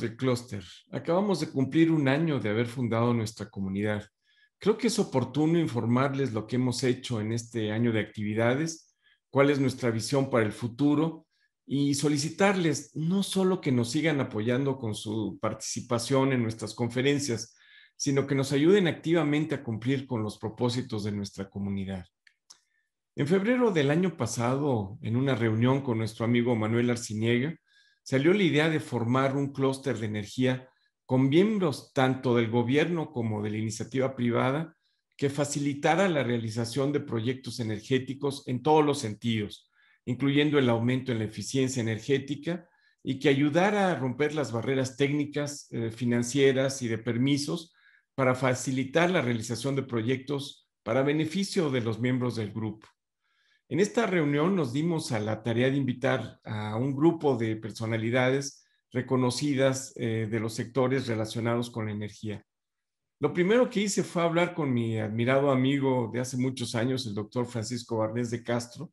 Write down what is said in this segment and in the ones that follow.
del clúster, acabamos de cumplir un año de haber fundado nuestra comunidad. Creo que es oportuno informarles lo que hemos hecho en este año de actividades, cuál es nuestra visión para el futuro y solicitarles no solo que nos sigan apoyando con su participación en nuestras conferencias, sino que nos ayuden activamente a cumplir con los propósitos de nuestra comunidad. En febrero del año pasado, en una reunión con nuestro amigo Manuel Arciniega, salió la idea de formar un clúster de energía con miembros tanto del gobierno como de la iniciativa privada que facilitara la realización de proyectos energéticos en todos los sentidos, incluyendo el aumento en la eficiencia energética y que ayudara a romper las barreras técnicas, eh, financieras y de permisos para facilitar la realización de proyectos para beneficio de los miembros del grupo. En esta reunión nos dimos a la tarea de invitar a un grupo de personalidades reconocidas eh, de los sectores relacionados con la energía. Lo primero que hice fue hablar con mi admirado amigo de hace muchos años, el doctor Francisco Barnés de Castro,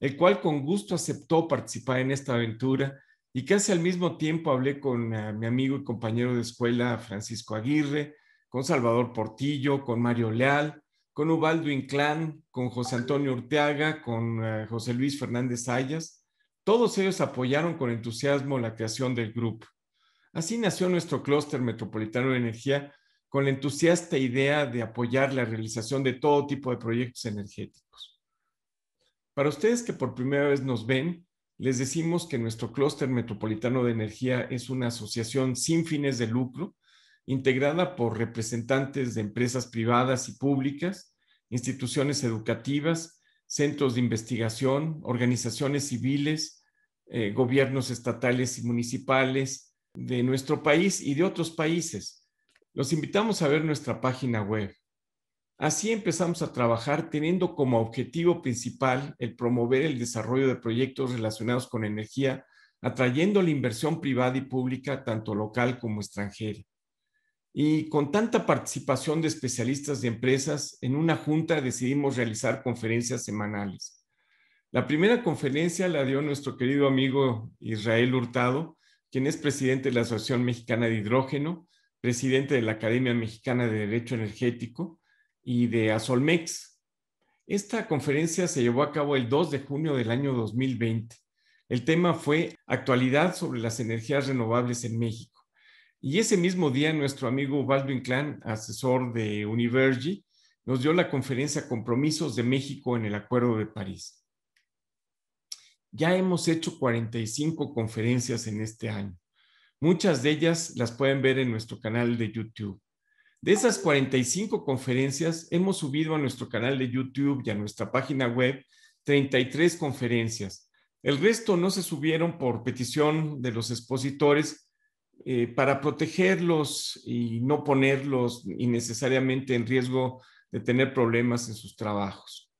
el cual con gusto aceptó participar en esta aventura y casi al mismo tiempo hablé con ah, mi amigo y compañero de escuela Francisco Aguirre, con Salvador Portillo, con Mario Leal, con Ubaldo Inclán, con José Antonio Urteaga, con eh, José Luis Fernández Ayas. Todos ellos apoyaron con entusiasmo la creación del grupo. Así nació nuestro clúster metropolitano de energía con la entusiasta idea de apoyar la realización de todo tipo de proyectos energéticos. Para ustedes que por primera vez nos ven, les decimos que nuestro clúster metropolitano de energía es una asociación sin fines de lucro integrada por representantes de empresas privadas y públicas, instituciones educativas, centros de investigación, organizaciones civiles, eh, gobiernos estatales y municipales de nuestro país y de otros países. Los invitamos a ver nuestra página web. Así empezamos a trabajar teniendo como objetivo principal el promover el desarrollo de proyectos relacionados con energía, atrayendo la inversión privada y pública, tanto local como extranjera. Y con tanta participación de especialistas de empresas, en una junta decidimos realizar conferencias semanales. La primera conferencia la dio nuestro querido amigo Israel Hurtado, quien es presidente de la Asociación Mexicana de Hidrógeno, presidente de la Academia Mexicana de Derecho Energético y de Azolmex. Esta conferencia se llevó a cabo el 2 de junio del año 2020. El tema fue Actualidad sobre las energías renovables en México. Y ese mismo día nuestro amigo Baldwin Clan, asesor de Univergy, nos dio la conferencia Compromisos de México en el Acuerdo de París. Ya hemos hecho 45 conferencias en este año. Muchas de ellas las pueden ver en nuestro canal de YouTube. De esas 45 conferencias, hemos subido a nuestro canal de YouTube y a nuestra página web 33 conferencias. El resto no se subieron por petición de los expositores, eh, para protegerlos y no ponerlos innecesariamente en riesgo de tener problemas en sus trabajos.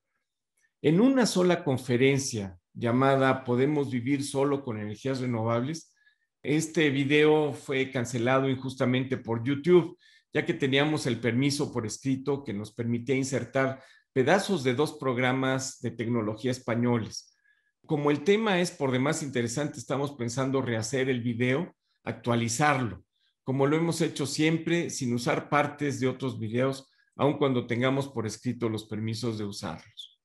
En una sola conferencia llamada Podemos vivir solo con energías renovables, este video fue cancelado injustamente por YouTube, ya que teníamos el permiso por escrito que nos permitía insertar pedazos de dos programas de tecnología españoles. Como el tema es por demás interesante, estamos pensando rehacer el video actualizarlo, como lo hemos hecho siempre sin usar partes de otros videos, aun cuando tengamos por escrito los permisos de usarlos.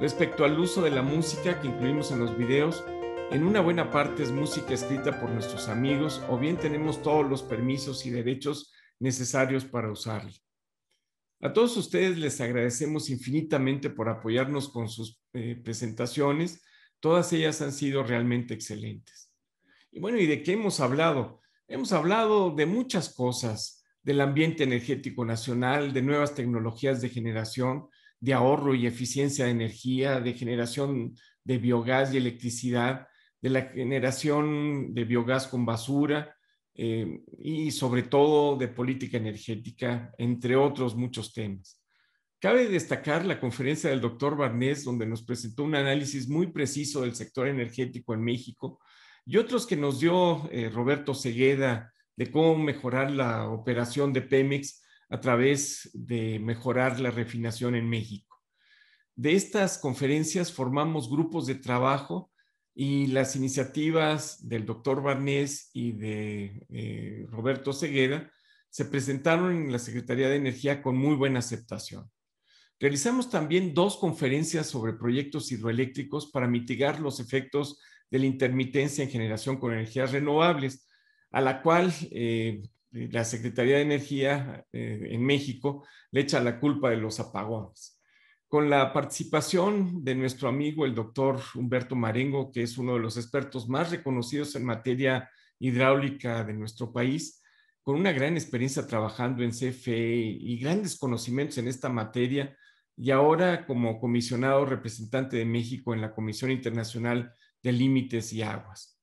Respecto al uso de la música que incluimos en los videos, en una buena parte es música escrita por nuestros amigos o bien tenemos todos los permisos y derechos necesarios para usarla. A todos ustedes les agradecemos infinitamente por apoyarnos con sus eh, presentaciones. Todas ellas han sido realmente excelentes. Y bueno, ¿y de qué hemos hablado? Hemos hablado de muchas cosas, del ambiente energético nacional, de nuevas tecnologías de generación, de ahorro y eficiencia de energía, de generación de biogás y electricidad, de la generación de biogás con basura eh, y sobre todo de política energética, entre otros muchos temas. Cabe destacar la conferencia del doctor Barnés, donde nos presentó un análisis muy preciso del sector energético en México y otros que nos dio eh, Roberto Cegueda de cómo mejorar la operación de Pemex a través de mejorar la refinación en México. De estas conferencias formamos grupos de trabajo y las iniciativas del doctor Barnés y de eh, Roberto Ceguera se presentaron en la Secretaría de Energía con muy buena aceptación. Realizamos también dos conferencias sobre proyectos hidroeléctricos para mitigar los efectos de la intermitencia en generación con energías renovables, a la cual eh, la Secretaría de Energía eh, en México le echa la culpa de los apagones con la participación de nuestro amigo el doctor Humberto Marengo, que es uno de los expertos más reconocidos en materia hidráulica de nuestro país, con una gran experiencia trabajando en CFE y grandes conocimientos en esta materia, y ahora como comisionado representante de México en la Comisión Internacional de Límites y Aguas.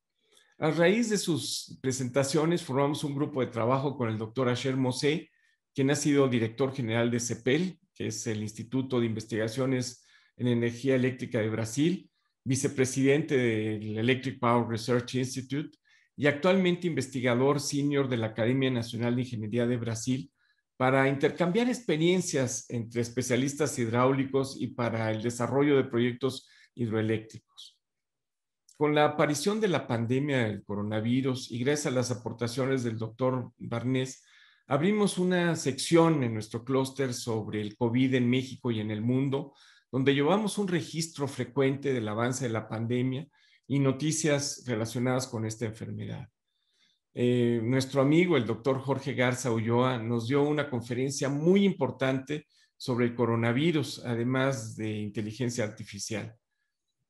A raíz de sus presentaciones formamos un grupo de trabajo con el doctor Asher Mosé, quien ha sido director general de CEPEL, que es el Instituto de Investigaciones en Energía Eléctrica de Brasil, vicepresidente del Electric Power Research Institute y actualmente investigador senior de la Academia Nacional de Ingeniería de Brasil, para intercambiar experiencias entre especialistas hidráulicos y para el desarrollo de proyectos hidroeléctricos. Con la aparición de la pandemia del coronavirus y gracias a las aportaciones del doctor Barnés, Abrimos una sección en nuestro clúster sobre el COVID en México y en el mundo, donde llevamos un registro frecuente del avance de la pandemia y noticias relacionadas con esta enfermedad. Eh, nuestro amigo, el doctor Jorge Garza Ulloa, nos dio una conferencia muy importante sobre el coronavirus, además de inteligencia artificial.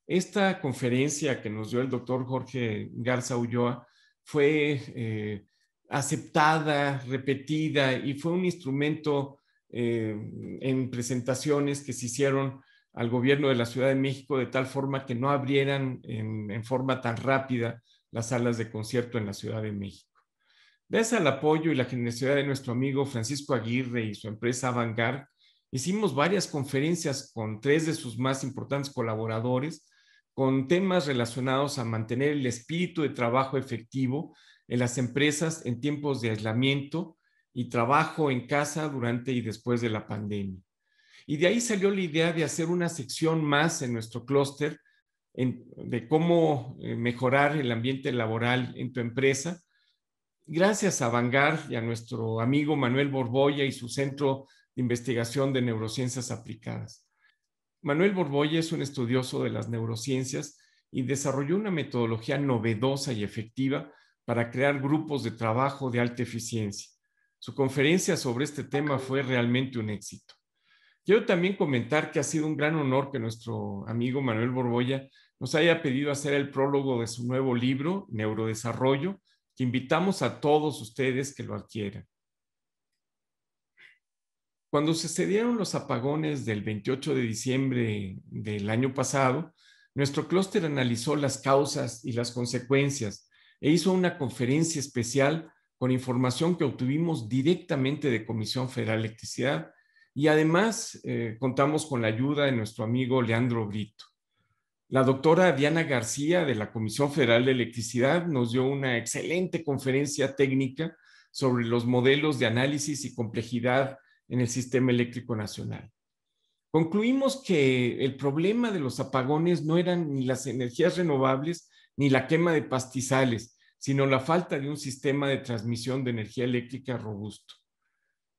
Esta conferencia que nos dio el doctor Jorge Garza Ulloa fue eh, aceptada, repetida y fue un instrumento eh, en presentaciones que se hicieron al gobierno de la Ciudad de México de tal forma que no abrieran en, forma tan rápida las salas de concierto en la Ciudad de México. Gracias al apoyo y la generosidad de nuestro amigo Francisco Aguirre y su empresa Vanguard, hicimos varias conferencias con tres de sus más importantes colaboradores con temas relacionados a mantener el espíritu de trabajo efectivo en las empresas en tiempos de aislamiento y trabajo en casa durante y después de la pandemia. Y de ahí salió la idea de hacer una sección más en nuestro clúster de cómo eh, mejorar el ambiente laboral en tu empresa. Gracias a Vanguard y a nuestro amigo Manuel Borboya y su Centro de Investigación de Neurociencias Aplicadas. Manuel Borboya es un estudioso de las neurociencias y desarrolló una metodología novedosa y efectiva para crear grupos de trabajo de alta eficiencia. Su conferencia sobre este tema fue realmente un éxito. Quiero también comentar que ha sido un gran honor que nuestro amigo Manuel Borboya nos haya pedido hacer el prólogo de su nuevo libro, Neurodesarrollo, que invitamos a todos ustedes que lo adquieran. Cuando se sucedieron los apagones del 28 de diciembre del año pasado, nuestro clúster analizó las causas y las consecuencias e hizo una conferencia especial con información que obtuvimos directamente de Comisión Federal de Electricidad y además eh, contamos con la ayuda de nuestro amigo Leandro Brito. La doctora Diana García de la Comisión Federal de Electricidad nos dio una excelente conferencia técnica sobre los modelos de análisis y complejidad en el sistema eléctrico nacional. Concluimos que el problema de los apagones no eran ni las energías renovables, ni la quema de pastizales, sino la falta de un sistema de transmisión de energía eléctrica robusto.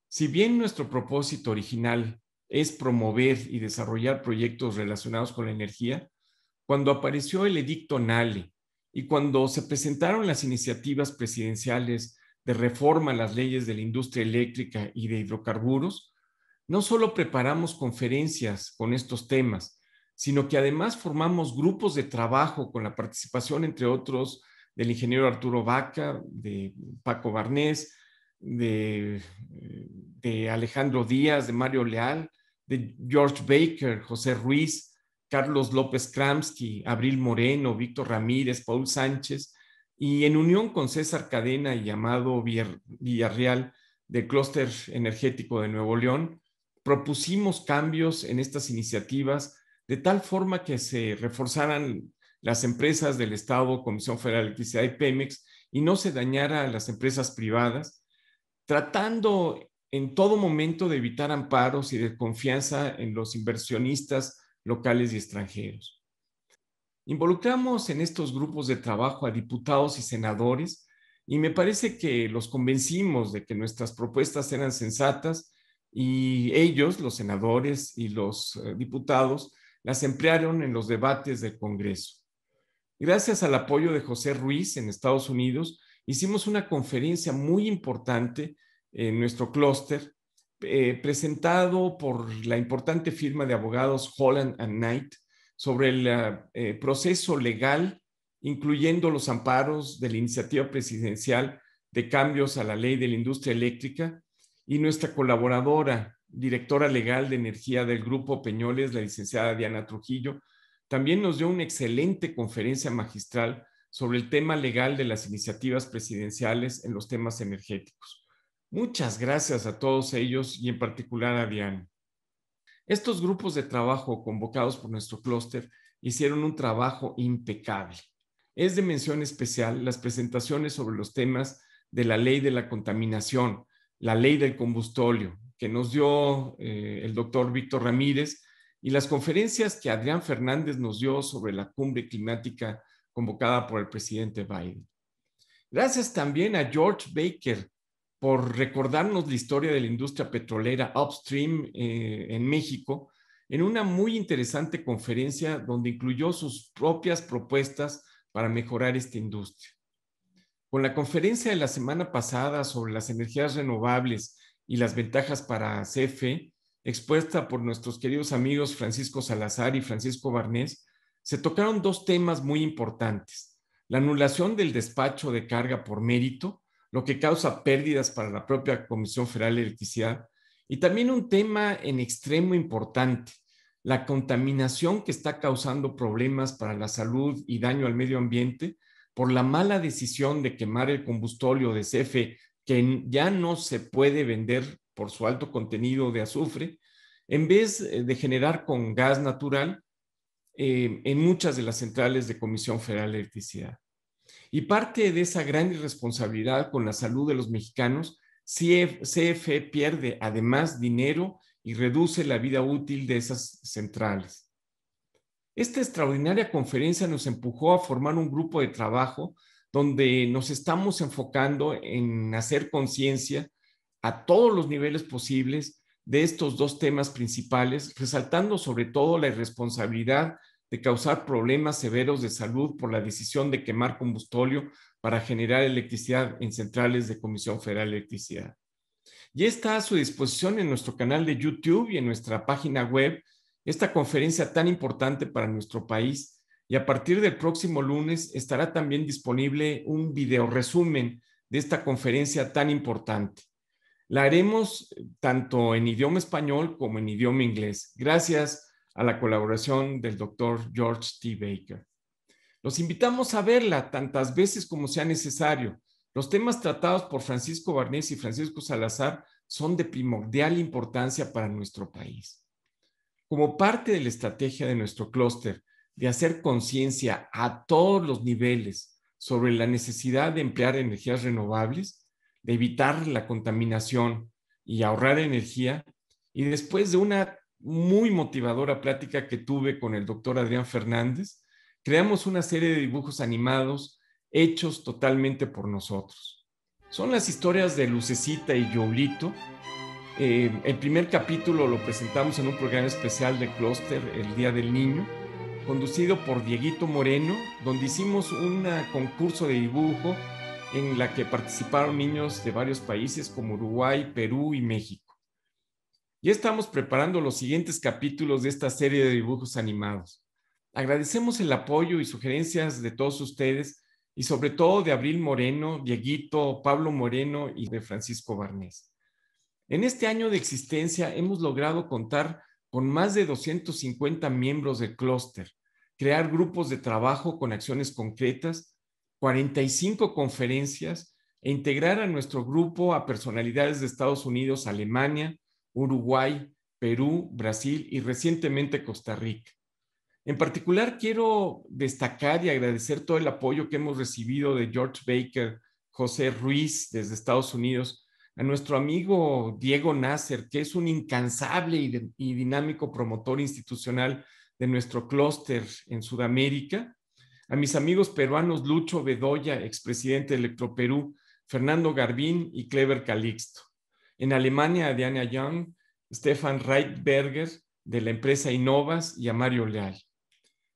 Si bien nuestro propósito original es promover y desarrollar proyectos relacionados con la energía, cuando apareció el edicto NALE y cuando se presentaron las iniciativas presidenciales de reforma a las leyes de la industria eléctrica y de hidrocarburos, no solo preparamos conferencias con estos temas, sino que además formamos grupos de trabajo con la participación, entre otros, del ingeniero Arturo Vaca, de Paco Barnés, eh, de, Alejandro Díaz, de Mario Leal, de George Baker, José Ruiz, Carlos López Kramsky, Abril Moreno, Víctor Ramírez, Paul Sánchez, y en unión con César Cadena y llamado Villarreal del Clúster Energético de Nuevo León, propusimos cambios en estas iniciativas de tal forma que se reforzaran las empresas del Estado, Comisión Federal de Electricidad y Pemex, y no se dañara a las empresas privadas, tratando en todo momento de evitar amparos y desconfianza en los inversionistas locales y extranjeros. Involucramos en estos grupos de trabajo a diputados y senadores y me parece que los convencimos de que nuestras propuestas eran sensatas y ellos, los senadores y los eh, diputados, las emplearon en los debates del Congreso. Gracias al apoyo de José Ruiz en Estados Unidos, hicimos una conferencia muy importante en nuestro clúster, eh, presentado por la importante firma de abogados Holland and Knight sobre el eh, eh, proceso legal, incluyendo los amparos de la iniciativa presidencial de cambios a la ley de la industria eléctrica y nuestra colaboradora directora legal de energía del Grupo Peñoles, la licenciada Diana Trujillo, también nos dio una excelente conferencia magistral sobre el tema legal de las iniciativas presidenciales en los temas energéticos. Muchas gracias a todos ellos y en particular a Diana. Estos grupos de trabajo convocados por nuestro clúster hicieron un trabajo impecable. Es de mención especial las presentaciones sobre los temas de la ley de la contaminación, la ley del combustóleo, que nos dio eh, el doctor Víctor Ramírez y las conferencias que Adrián Fernández nos dio sobre la cumbre climática convocada por el presidente Biden. Gracias también a George Baker por recordarnos la historia de la industria petrolera upstream eh, en México en una muy interesante conferencia donde incluyó sus propias propuestas para mejorar esta industria. Con la conferencia de la semana pasada sobre las energías renovables y las ventajas para CFE, expuesta por nuestros queridos amigos Francisco Salazar y Francisco Barnés, se tocaron dos temas muy importantes. La anulación del despacho de carga por mérito, lo que causa pérdidas para la propia Comisión Federal de Electricidad, y también un tema en extremo importante, la contaminación que está causando problemas para la salud y daño al medio ambiente por la mala decisión de quemar el combustóleo de CFE que ya no se puede vender por su alto contenido de azufre, en vez eh, de generar con gas natural eh, en muchas de las centrales de Comisión Federal de Electricidad. Y parte de esa gran irresponsabilidad con la salud de los mexicanos, CFE pierde además dinero y reduce la vida útil de esas centrales. Esta extraordinaria conferencia nos empujó a formar un grupo de trabajo donde nos estamos enfocando en hacer conciencia a todos los niveles posibles de estos dos temas principales, resaltando sobre todo la irresponsabilidad de causar problemas severos de salud por la decisión de quemar combustóleo para generar electricidad en centrales de Comisión Federal de Electricidad. Ya está a su disposición en nuestro canal de YouTube y en nuestra página web esta conferencia tan importante para nuestro país y a partir del próximo lunes estará también disponible un video resumen de esta conferencia tan importante. La haremos eh, tanto en idioma español como en idioma inglés, gracias a la colaboración del doctor George T. Baker. Los invitamos a verla tantas veces como sea necesario. Los temas tratados por Francisco Barnés y Francisco Salazar son de primordial importancia para nuestro país. Como parte de la estrategia de nuestro clúster, de hacer conciencia a todos los niveles sobre la necesidad de emplear energías renovables, de evitar la contaminación y ahorrar energía. Y después de una muy motivadora plática que tuve con el doctor Adrián Fernández, creamos una serie de dibujos animados hechos totalmente por nosotros. Son las historias de Lucecita y Yolito. Eh, el primer capítulo lo presentamos en un programa especial de Clúster el Día del Niño conducido por Dieguito Moreno, donde hicimos un concurso de dibujo en la que participaron niños de varios países como Uruguay, Perú y México. Ya estamos preparando los siguientes capítulos de esta serie de dibujos animados. Agradecemos el apoyo y sugerencias de todos ustedes y sobre todo de Abril Moreno, Dieguito, Pablo Moreno y de Francisco Barnés. En este año de existencia hemos logrado contar con más de 250 miembros del clúster, crear grupos de trabajo con acciones concretas, 45 conferencias e integrar a nuestro grupo a personalidades de Estados Unidos, Alemania, Uruguay, Perú, Brasil y recientemente Costa Rica. En particular, quiero destacar y agradecer todo el apoyo que hemos recibido de George Baker, José Ruiz desde Estados Unidos, a nuestro amigo Diego Nasser, que es un incansable y, y dinámico promotor institucional de nuestro clúster en Sudamérica, a mis amigos peruanos Lucho Bedoya, expresidente de Electroperú, Fernando Garbín y Clever Calixto. En Alemania a Diana Young, Stefan Reitberger de la empresa Innovas y a Mario Leal.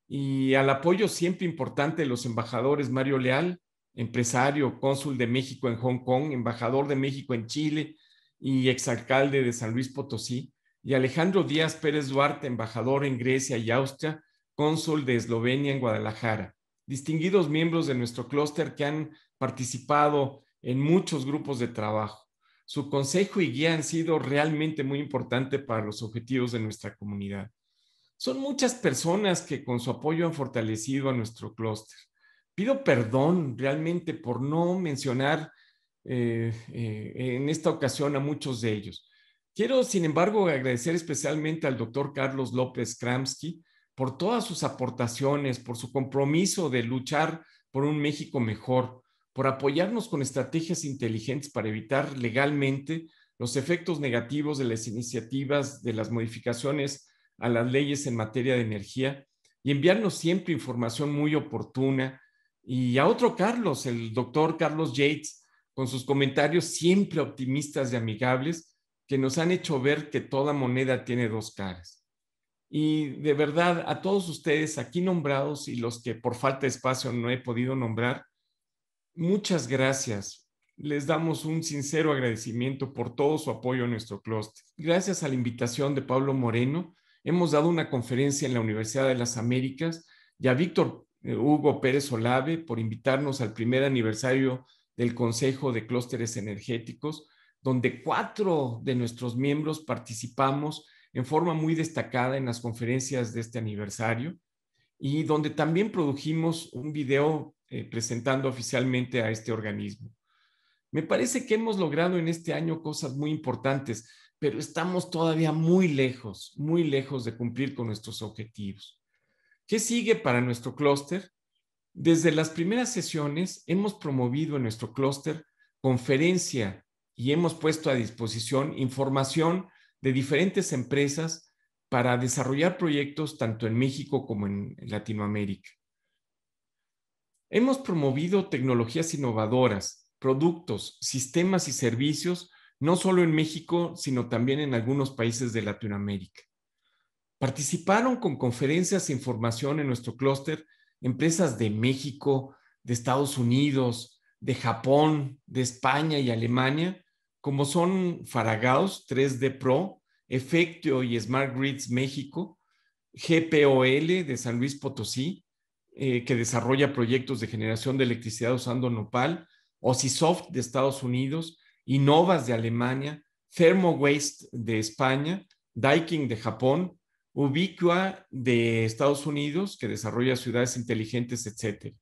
Y al apoyo siempre importante de los embajadores Mario Leal, empresario, cónsul de México en Hong Kong, embajador de México en Chile y exalcalde de San Luis Potosí, y Alejandro Díaz Pérez Duarte, embajador en Grecia y Austria, cónsul de Eslovenia en Guadalajara. Distinguidos miembros de nuestro clúster que han participado en muchos grupos de trabajo. Su consejo y guía han sido realmente muy importantes para los objetivos de nuestra comunidad. Son muchas personas que con su apoyo han fortalecido a nuestro clúster. Pido perdón realmente por no mencionar eh, eh, en esta ocasión a muchos de ellos Quiero, sin embargo, agradecer especialmente al doctor Carlos López Kramsky por todas sus aportaciones, por su compromiso de luchar por un México mejor, por apoyarnos con estrategias inteligentes para evitar legalmente los efectos negativos de las iniciativas de las modificaciones a las leyes en materia de energía y enviarnos siempre información muy oportuna. Y a otro Carlos, el doctor Carlos Yates, con sus comentarios siempre optimistas y amigables que nos han hecho ver que toda moneda tiene dos caras. Y de verdad, a todos ustedes aquí nombrados y los que por falta de espacio no he podido nombrar, muchas gracias. Les damos un sincero agradecimiento por todo su apoyo a nuestro clúster. Gracias a la invitación de Pablo Moreno, hemos dado una conferencia en la Universidad de las Américas y a Víctor eh, Hugo Pérez Olave por invitarnos al primer aniversario del Consejo de Clústeres Energéticos donde cuatro de nuestros miembros participamos en forma muy destacada en las conferencias de este aniversario y donde también produjimos un video eh, presentando oficialmente a este organismo. Me parece que hemos logrado en este año cosas muy importantes, pero estamos todavía muy lejos, muy lejos de cumplir con nuestros objetivos. ¿Qué sigue para nuestro clúster? Desde las primeras sesiones hemos promovido en nuestro clúster conferencia y hemos puesto a disposición información de diferentes empresas para desarrollar proyectos tanto en México como en Latinoamérica. Hemos promovido tecnologías innovadoras, productos, sistemas y servicios, no solo en México, sino también en algunos países de Latinoamérica. Participaron con conferencias e información en nuestro clúster empresas de México, de Estados Unidos, de Japón, de España y Alemania, como son Faragaos 3D Pro, Efectio y Smart Grids México, GPOL de San Luis Potosí, eh, que desarrolla proyectos de generación de electricidad usando nopal, Osisoft de Estados Unidos, Innovas de Alemania, Thermowaste de España, Daikin de Japón, Ubiqua de Estados Unidos, que desarrolla ciudades inteligentes, etc.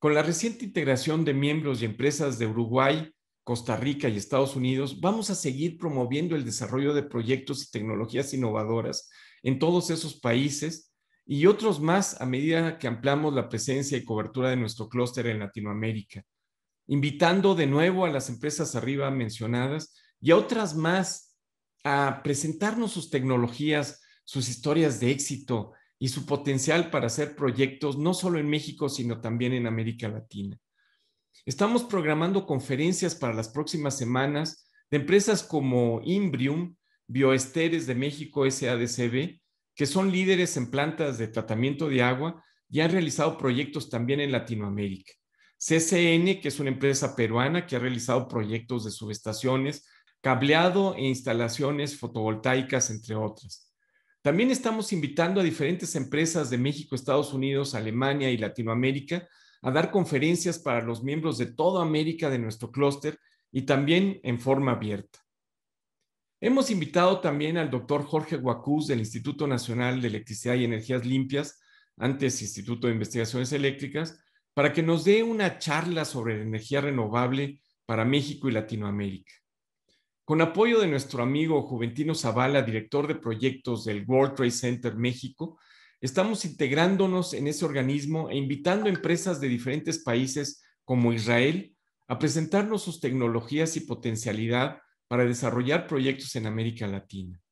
Con la reciente integración de miembros y empresas de Uruguay, Costa Rica y Estados Unidos, vamos a seguir promoviendo el desarrollo de proyectos y tecnologías innovadoras en todos esos países y otros más a medida que ampliamos la presencia y cobertura de nuestro clúster en Latinoamérica, invitando de nuevo a las empresas arriba mencionadas y a otras más a presentarnos sus tecnologías, sus historias de éxito, y su potencial para hacer proyectos no solo en México, sino también en América Latina. Estamos programando conferencias para las próximas semanas de empresas como Imbrium, Bioesteres de México SADCB, que son líderes en plantas de tratamiento de agua y han realizado proyectos también en Latinoamérica. CCN, que es una empresa peruana que ha realizado proyectos de subestaciones, cableado e instalaciones fotovoltaicas, entre otras. También estamos invitando a diferentes empresas de México, Estados Unidos, Alemania y Latinoamérica a dar conferencias para los miembros de toda América de nuestro clúster y también en forma abierta. Hemos invitado también al doctor Jorge Guacuz del Instituto Nacional de Electricidad y Energías Limpias, antes Instituto de Investigaciones Eléctricas, para que nos dé una charla sobre energía renovable para México y Latinoamérica. Con apoyo de nuestro amigo Juventino Zavala, director de proyectos del World Trade Center México, estamos integrándonos en ese organismo e invitando a empresas de diferentes países como Israel a presentarnos sus tecnologías y potencialidad para desarrollar proyectos en América Latina.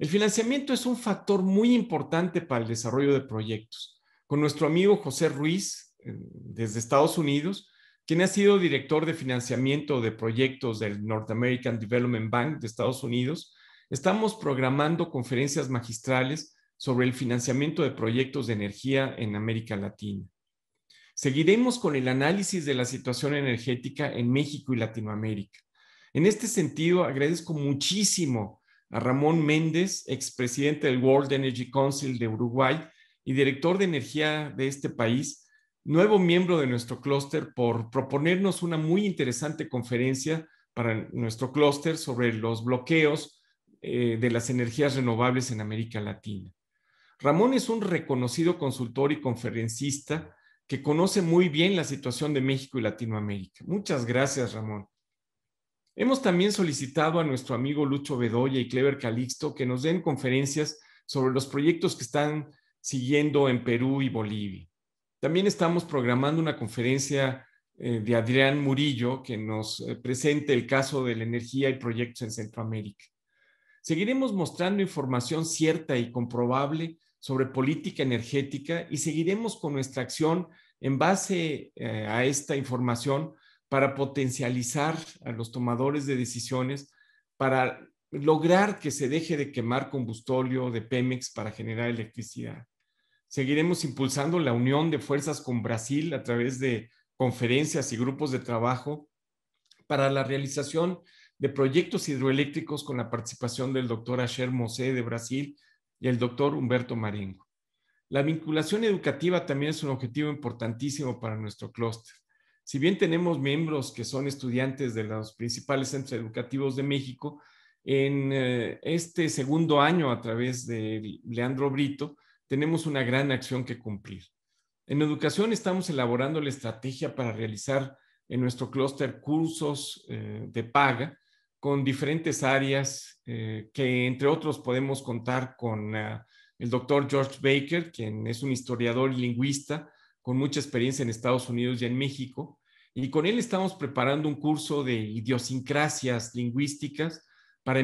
El financiamiento es un factor muy importante para el desarrollo de proyectos. Con nuestro amigo José Ruiz, eh, desde Estados Unidos, quien ha sido director de financiamiento de proyectos del North American Development Bank de Estados Unidos, estamos programando conferencias magistrales sobre el financiamiento de proyectos de energía en América Latina. Seguiremos con el análisis de la situación energética en México y Latinoamérica. En este sentido, agradezco muchísimo a Ramón Méndez, expresidente del World Energy Council de Uruguay y director de energía de este país, nuevo miembro de nuestro clúster, por proponernos una muy interesante conferencia para nuestro clúster sobre los bloqueos eh, de las energías renovables en América Latina. Ramón es un reconocido consultor y conferencista que conoce muy bien la situación de México y Latinoamérica. Muchas gracias, Ramón. Hemos también solicitado a nuestro amigo Lucho Bedoya y Clever Calixto que nos den conferencias sobre los proyectos que están siguiendo en Perú y Bolivia. También estamos programando una conferencia eh, de Adrián Murillo que nos eh, presente el caso de la energía y proyectos en Centroamérica. Seguiremos mostrando información cierta y comprobable sobre política energética y seguiremos con nuestra acción en base eh, a esta información para potencializar a los tomadores de decisiones para lograr que se deje de quemar combustóleo de Pemex para generar electricidad. Seguiremos impulsando la unión de fuerzas con Brasil a través de conferencias y grupos de trabajo para la realización de proyectos hidroeléctricos con la participación del doctor Asher Mosé de Brasil y el doctor Humberto Marengo. La vinculación educativa también es un objetivo importantísimo para nuestro clúster. Si bien tenemos miembros que son estudiantes de los principales centros educativos de México, en eh, este segundo año, a través de Leandro Brito, tenemos una gran acción que cumplir. En educación estamos elaborando la estrategia para realizar en nuestro clúster cursos eh, de paga con diferentes áreas eh, que, entre otros, podemos contar con eh, el doctor George Baker, quien es un historiador y lingüista con mucha experiencia en Estados Unidos y en México. Y con él estamos preparando un curso de idiosincrasias lingüísticas para,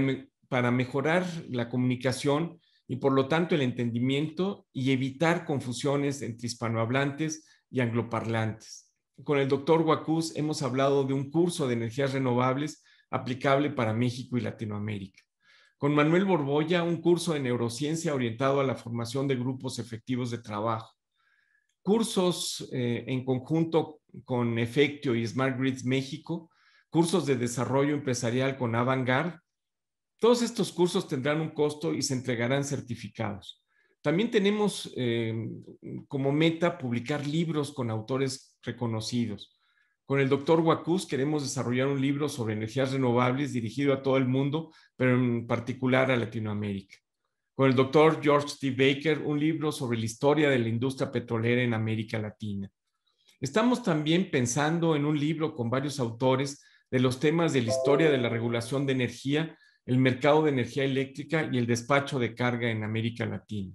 para mejorar la comunicación y por lo tanto el entendimiento y evitar confusiones entre hispanohablantes y angloparlantes. Con el doctor Huacuz hemos hablado de un curso de energías renovables aplicable para México y Latinoamérica. Con Manuel Borboya, un curso de neurociencia orientado a la formación de grupos efectivos de trabajo. Cursos eh, en conjunto con Efectio y Smart Grids México, cursos de desarrollo empresarial con Avangard todos estos cursos tendrán un costo y se entregarán certificados. También tenemos eh, como meta publicar libros con autores reconocidos. Con el doctor Wacuz queremos desarrollar un libro sobre energías renovables dirigido a todo el mundo, pero en particular a Latinoamérica. Con el doctor George T. Baker, un libro sobre la historia de la industria petrolera en América Latina. Estamos también pensando en un libro con varios autores de los temas de la historia de la regulación de energía el mercado de energía eléctrica y el despacho de carga en América Latina.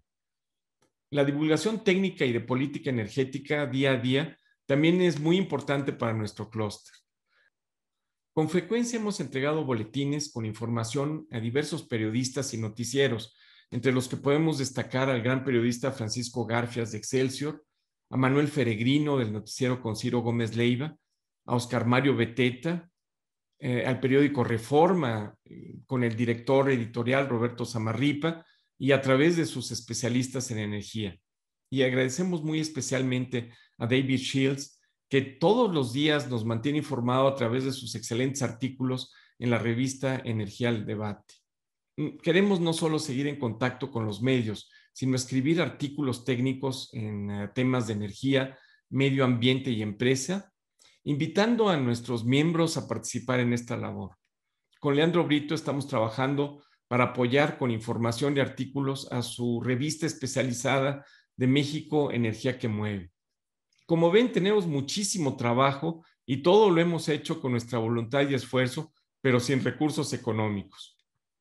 La divulgación técnica y de política energética día a día también es muy importante para nuestro clúster. Con frecuencia hemos entregado boletines con información a diversos periodistas y noticieros, entre los que podemos destacar al gran periodista Francisco Garfias de Excelsior, a Manuel Feregrino del noticiero con Gómez Leiva, a Oscar Mario Beteta, eh, al periódico Reforma eh, con el director editorial Roberto Samarripa y a través de sus especialistas en energía. Y agradecemos muy especialmente a David Shields, que todos los días nos mantiene informado a través de sus excelentes artículos en la revista Energía al Debate. Mm, queremos no solo seguir en contacto con los medios, sino escribir artículos técnicos en eh, temas de energía, medio ambiente y empresa, invitando a nuestros miembros a participar en esta labor. Con Leandro Brito estamos trabajando para apoyar con información y artículos a su revista especializada de México Energía que Mueve. Como ven, tenemos muchísimo trabajo y todo lo hemos hecho con nuestra voluntad y esfuerzo, pero sin recursos económicos.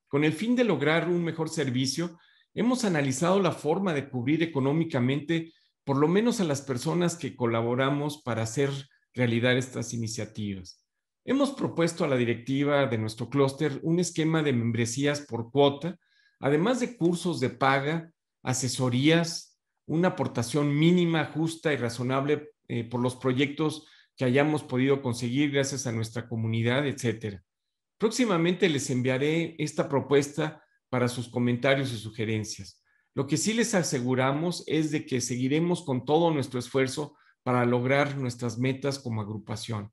Con el fin de lograr un mejor servicio, hemos analizado la forma de cubrir económicamente por lo menos a las personas que colaboramos para hacer realizar estas iniciativas. Hemos propuesto a la directiva de nuestro clúster un esquema de membresías por cuota, además de cursos de paga, asesorías, una aportación mínima, justa y razonable eh, por los proyectos que hayamos podido conseguir gracias a nuestra comunidad, etcétera. Próximamente les enviaré esta propuesta para sus comentarios y sugerencias. Lo que sí les aseguramos es de que seguiremos con todo nuestro esfuerzo para lograr nuestras metas como agrupación.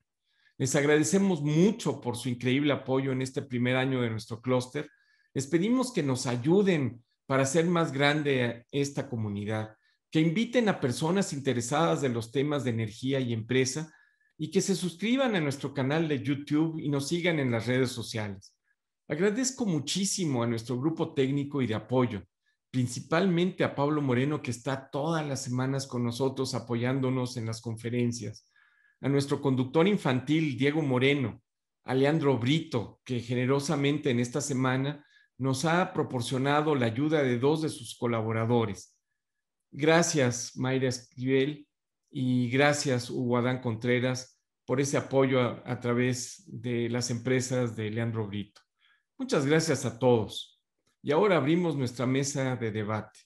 Les agradecemos mucho por su increíble apoyo en este primer año de nuestro clúster. Les pedimos que nos ayuden para hacer más grande esta comunidad, que inviten a personas interesadas en los temas de energía y empresa y que se suscriban a nuestro canal de YouTube y nos sigan en las redes sociales. Agradezco muchísimo a nuestro grupo técnico y de apoyo, principalmente a Pablo Moreno, que está todas las semanas con nosotros apoyándonos en las conferencias, a nuestro conductor infantil, Diego Moreno, a Leandro Brito, que generosamente en esta semana nos ha proporcionado la ayuda de dos de sus colaboradores. Gracias, Mayra Esquivel, y gracias, Hugo Adán Contreras, por ese apoyo a, a través de las empresas de Leandro Brito. Muchas gracias a todos. Y ahora abrimos nuestra mesa de debate.